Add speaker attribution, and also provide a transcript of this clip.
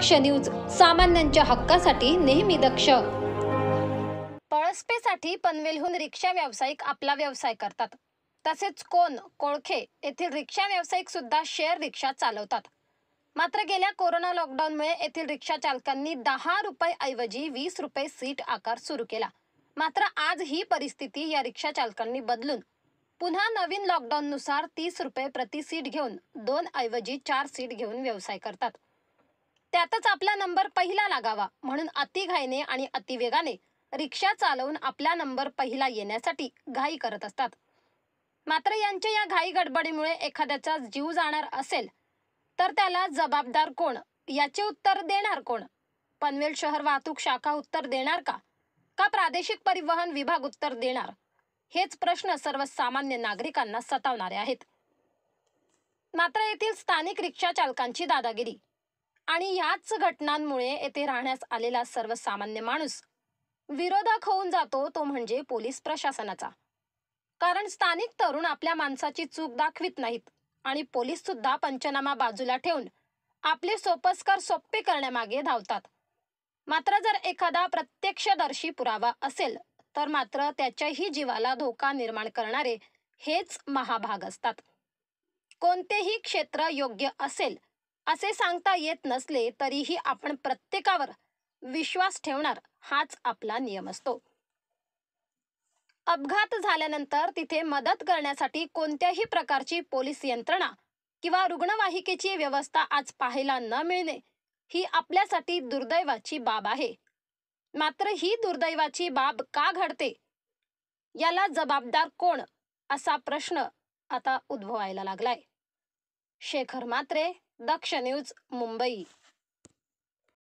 Speaker 1: दक्ष news सामान्यांच्या हक्कासाठी नेहमी दक्ष पळसपेसाठी पनवेलहून रिक्षा व्यावसायिक आपला व्यवसाय करतात तसेच कोण कोळखे येथील रिक्षा व्यावसायिक सुद्धा शेअर रिक्षा चालवतात मात्र गेल्या कोरोना लॉकडाऊनमुळे येथील रिक्षा चालकांनी दहा रुपये ऐवजी वीस रुपये सीट आकार सुरू केला मात्र आज ही परिस्थिती या रिक्षा चालकांनी बदलून पुन्हा नवीन लॉकडाऊननुसार तीस रुपये प्रति सीट घेऊन दोन ऐवजी चार सीट घेऊन व्यवसाय करतात त्यातच आपला नंबर पहिला लागावा म्हणून अतिघाईने आणि अतिवेगाने रिक्षा चालवून आपला नंबर पहिला येण्यासाठी घाई करत असतात मात्र यांच्या या घाई गडबडीमुळे एखाद्याचा जीव जाणार असेल तर त्याला जबाबदार कोण याचे उत्तर देणार कोण पनवेल शहर वाहतूक शाखा उत्तर देणार का का प्रादेशिक परिवहन विभाग उत्तर देणार हेच प्रश्न सर्वसामान्य नागरिकांना सतावणारे आहेत मात्र येथील स्थानिक रिक्षा चालकांची दादागिरी आणि याच घटनांमुळे येथे राहण्यास आलेला सर्वसामान्य माणूस विरोधक होऊन जातो तो म्हणजे पोलीस प्रशासनाचा कारण स्थानिक तरुण आपल्या माणसाची चूक दाखवित नाहीत आणि पोलीस सुद्धा पंचनामा बाजूला ठेवून आपले सोपस्कार सोपे करण्यामागे धावतात मात्र जर एखादा प्रत्यक्षदर्शी पुरावा असेल तर मात्र त्याच्याही जीवाला धोका निर्माण करणारे हेच महाभाग असतात कोणतेही क्षेत्र योग्य असेल असे सांगता येत नसले तरीही आपण प्रत्येकावर विश्वास ठेवणार हाच आपला नियम असतो अपघात झाल्यानंतर तिथे मदत करण्यासाठी कोणत्याही प्रकारची पोलीस यंत्रणा किंवा रुग्णवाहिकेची व्यवस्था आज पाहायला न मिळणे ही आपल्यासाठी दुर्दैवाची बाब आहे मात्र ही दुर्दैवाची बाब का घडते याला जबाबदार कोण असा प्रश्न आता उद्भवायला लागलाय शेखर मात्रे दक्ष न्यूज मुंबई